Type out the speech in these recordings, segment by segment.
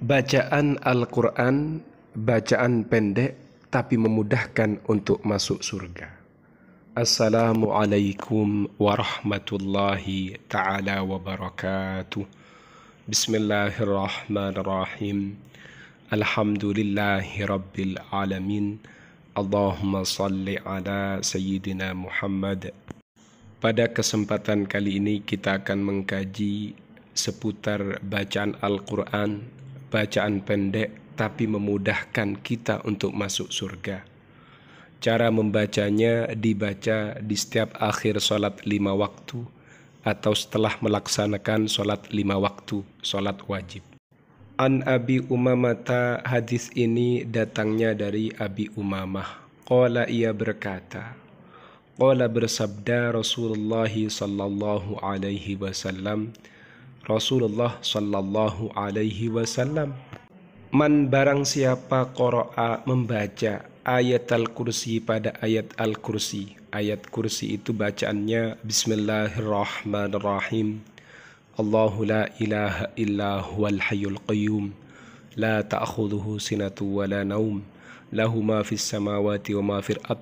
Bacaan Al-Quran, bacaan pendek tapi memudahkan untuk masuk surga. Assalamualaikum warahmatullahi ta'ala wabarakatuh. Bismillahirrahmanirrahim. Alhamdulillahi rabbil alamin. Allahumma salli ala sayyidina Muhammad. Pada kesempatan kali ini kita akan mengkaji seputar bacaan Al-Quran bacaan pendek tapi memudahkan kita untuk masuk surga. Cara membacanya dibaca di setiap akhir sholat lima waktu atau setelah melaksanakan sholat lima waktu, sholat wajib. An Abi Umamata hadis ini datangnya dari Abi Umamah. Qala ia berkata, Qala bersabda Rasulullah sallallahu alaihi wasallam, Rasulullah Shallallahu Alaihi Wasallam. Man barang siapa qara'a membaca ayat al-kursi pada ayat al-kursi. Ayat kursi itu bacaannya Bismillahirrahmanirrahim. Allahu la ilaha illa huwal hayyul qayyum. La ta'khudhuhu sinatu wa la naum. Lahu ma fis samawati wa ma fil ardh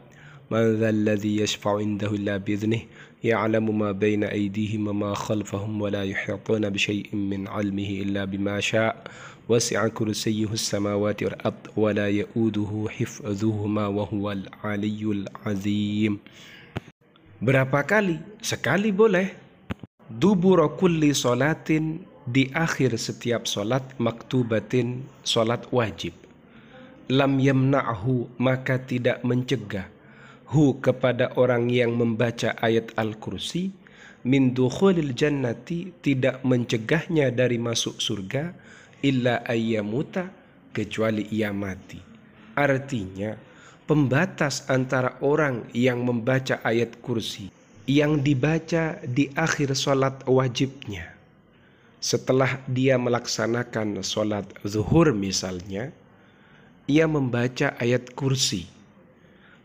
من ذا الذي يشفع عنده إلا بإذنه يعلم ما بين أيديهم وما خلفهم ولا يحيطون بشيء من علمه إلا بما شاء وسع كرسيه السماوات والأرض ولا يؤوده حفظهما وهو العلي العظيم Berapa kali? Sekali boleh. Dubur kulli solatin di akhir setiap solat maktubatin solat wajib. Lam yamna'hu maka tidak mencegah hu kepada orang yang membaca ayat Al-Kursi min dukhulil jannati tidak mencegahnya dari masuk surga illa ayyamuta kecuali ia mati. Artinya pembatas antara orang yang membaca ayat kursi yang dibaca di akhir sholat wajibnya setelah dia melaksanakan sholat zuhur misalnya ia membaca ayat kursi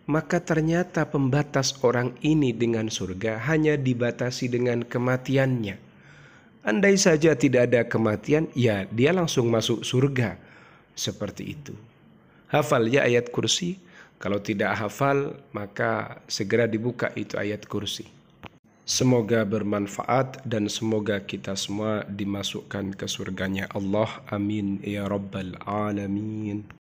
maka ternyata pembatas orang ini dengan surga hanya dibatasi dengan kematiannya. Andai saja tidak ada kematian, ya dia langsung masuk surga. Seperti itu. Hafal ya ayat kursi. Kalau tidak hafal, maka segera dibuka itu ayat kursi. Semoga bermanfaat dan semoga kita semua dimasukkan ke surganya Allah. Amin ya rabbal alamin.